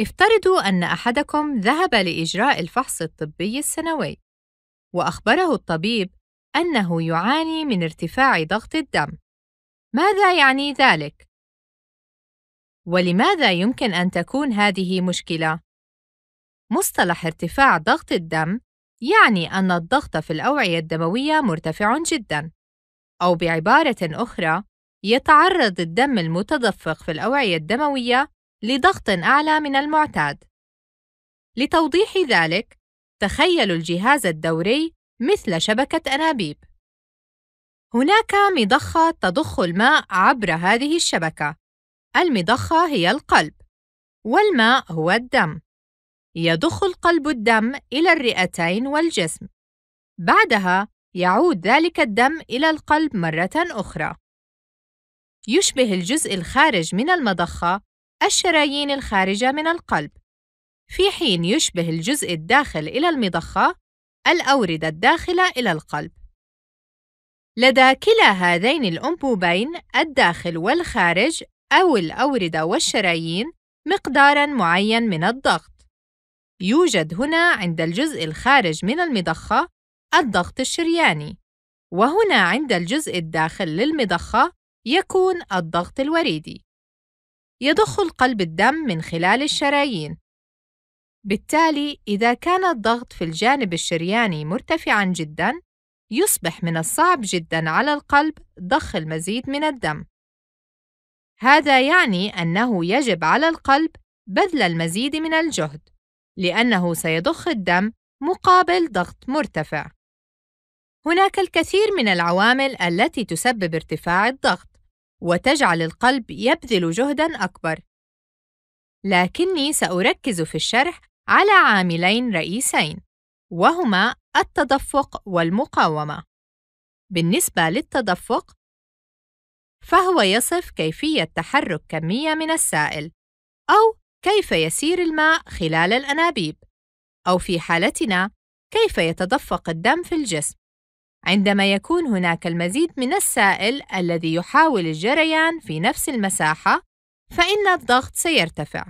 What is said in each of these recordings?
افترضوا أن أحدكم ذهب لإجراء الفحص الطبي السنوي، وأخبره الطبيب أنه يعاني من ارتفاع ضغط الدم. ماذا يعني ذلك؟ ولماذا يمكن أن تكون هذه مشكلة؟ مصطلح ارتفاع ضغط الدم يعني أن الضغط في الأوعية الدموية مرتفع جداً، أو بعبارة أخرى، يتعرض الدم المتدفق في الأوعية الدموية لضغط أعلى من المعتاد. لتوضيح ذلك، تخيلوا الجهاز الدوري مثل شبكة أنابيب. هناك مضخة تضخ الماء عبر هذه الشبكة. المضخة هي القلب، والماء هو الدم. يضخ القلب الدم إلى الرئتين والجسم. بعدها يعود ذلك الدم إلى القلب مرة أخرى. يشبه الجزء الخارج من المضخة الشرايين الخارجة من القلب في حين يشبه الجزء الداخل إلى المضخة الأوردة الداخلة إلى القلب لدى كلا هذين الأنبوبين الداخل والخارج أو الأوردة والشرايين مقداراً معين من الضغط يوجد هنا عند الجزء الخارج من المضخة الضغط الشرياني وهنا عند الجزء الداخل للمضخة يكون الضغط الوريدي يضخ القلب الدم من خلال الشرايين بالتالي إذا كان الضغط في الجانب الشرياني مرتفعًا جدًا، يصبح من الصعب جدًا على القلب ضخ المزيد من الدم. هذا يعني أنه يجب على القلب بذل المزيد من الجهد، لأنه سيضخ الدم مقابل ضغط مرتفع. هناك الكثير من العوامل التي تسبب ارتفاع الضغط، وتجعل القلب يبذل جهدًا أكبر. لكني سأركز في الشرح على عاملين رئيسين، وهما التدفق والمقاومة. بالنسبة للتدفق، فهو يصف كيفية تحرك كمية من السائل، أو كيف يسير الماء خلال الأنابيب، أو في حالتنا كيف يتدفق الدم في الجسم. عندما يكون هناك المزيد من السائل الذي يحاول الجريان في نفس المساحة فإن الضغط سيرتفع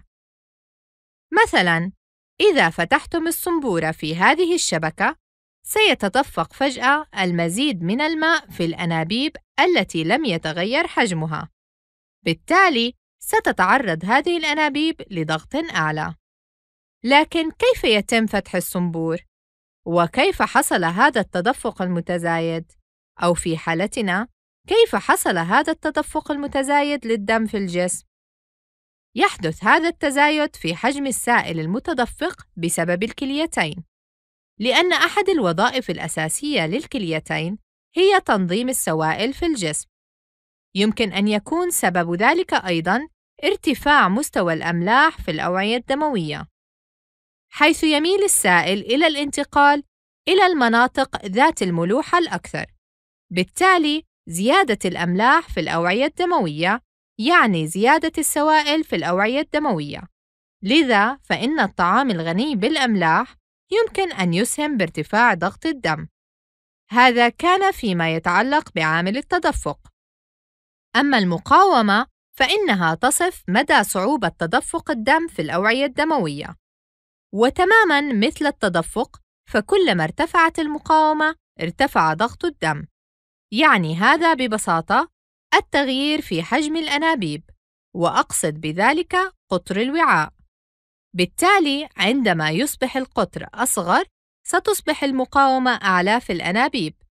مثلاً إذا فتحتم الصنبورة في هذه الشبكة سيتدفق فجأة المزيد من الماء في الأنابيب التي لم يتغير حجمها بالتالي ستتعرض هذه الأنابيب لضغط أعلى لكن كيف يتم فتح الصنبور؟ وكيف حصل هذا التدفق المتزايد او في حالتنا كيف حصل هذا التدفق المتزايد للدم في الجسم يحدث هذا التزايد في حجم السائل المتدفق بسبب الكليتين لان احد الوظائف الاساسيه للكليتين هي تنظيم السوائل في الجسم يمكن ان يكون سبب ذلك ايضا ارتفاع مستوى الاملاح في الاوعيه الدمويه حيث يميل السائل إلى الانتقال إلى المناطق ذات الملوحة الأكثر. بالتالي، زيادة الأملاح في الأوعية الدموية يعني زيادة السوائل في الأوعية الدموية. لذا، فإن الطعام الغني بالأملاح يمكن أن يسهم بارتفاع ضغط الدم. هذا كان فيما يتعلق بعامل التدفق. أما المقاومة فإنها تصف مدى صعوبة تدفق الدم في الأوعية الدموية. وتماماً مثل التدفق فكلما ارتفعت المقاومة ارتفع ضغط الدم يعني هذا ببساطة التغيير في حجم الأنابيب وأقصد بذلك قطر الوعاء بالتالي عندما يصبح القطر أصغر ستصبح المقاومة أعلى في الأنابيب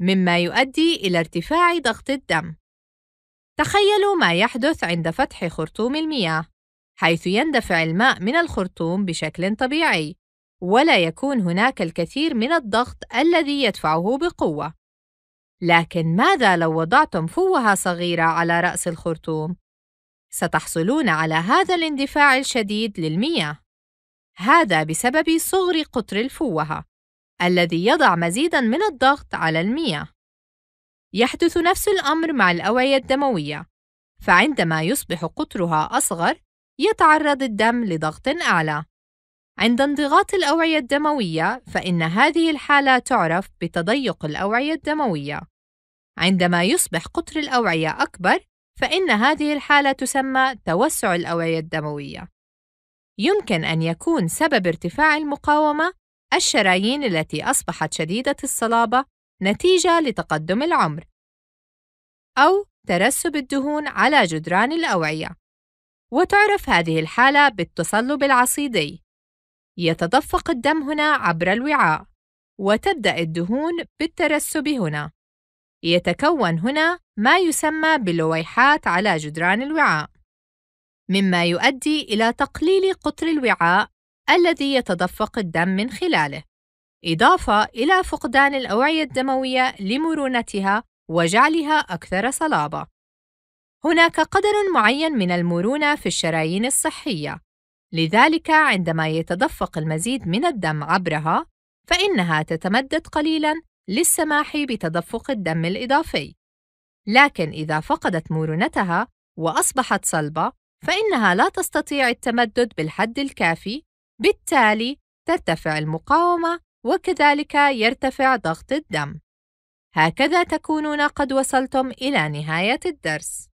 مما يؤدي إلى ارتفاع ضغط الدم تخيلوا ما يحدث عند فتح خرطوم المياه حيث يندفع الماء من الخرطوم بشكل طبيعي ولا يكون هناك الكثير من الضغط الذي يدفعه بقوه لكن ماذا لو وضعتم فوهه صغيره على راس الخرطوم ستحصلون على هذا الاندفاع الشديد للمياه هذا بسبب صغر قطر الفوهه الذي يضع مزيدا من الضغط على المياه يحدث نفس الامر مع الاوعيه الدمويه فعندما يصبح قطرها اصغر يتعرض الدم لضغط أعلى. عند انضغاط الأوعية الدموية، فإن هذه الحالة تعرف بتضيق الأوعية الدموية. عندما يصبح قطر الأوعية أكبر، فإن هذه الحالة تسمى توسع الأوعية الدموية. يمكن أن يكون سبب ارتفاع المقاومة الشرايين التي أصبحت شديدة الصلابة نتيجة لتقدم العمر، أو ترسب الدهون على جدران الأوعية. وتعرف هذه الحالة بالتصلب العصيدي يتدفق الدم هنا عبر الوعاء وتبدأ الدهون بالترسب هنا يتكون هنا ما يسمى باللويحات على جدران الوعاء مما يؤدي إلى تقليل قطر الوعاء الذي يتدفق الدم من خلاله إضافة إلى فقدان الأوعية الدموية لمرونتها وجعلها أكثر صلابة هناك قدر معين من المرونة في الشرايين الصحية، لذلك عندما يتدفق المزيد من الدم عبرها، فإنها تتمدد قليلاً للسماح بتدفق الدم الإضافي. لكن إذا فقدت مرونتها وأصبحت صلبة، فإنها لا تستطيع التمدد بالحد الكافي، بالتالي ترتفع المقاومة وكذلك يرتفع ضغط الدم. هكذا تكونون قد وصلتم إلى نهاية الدرس.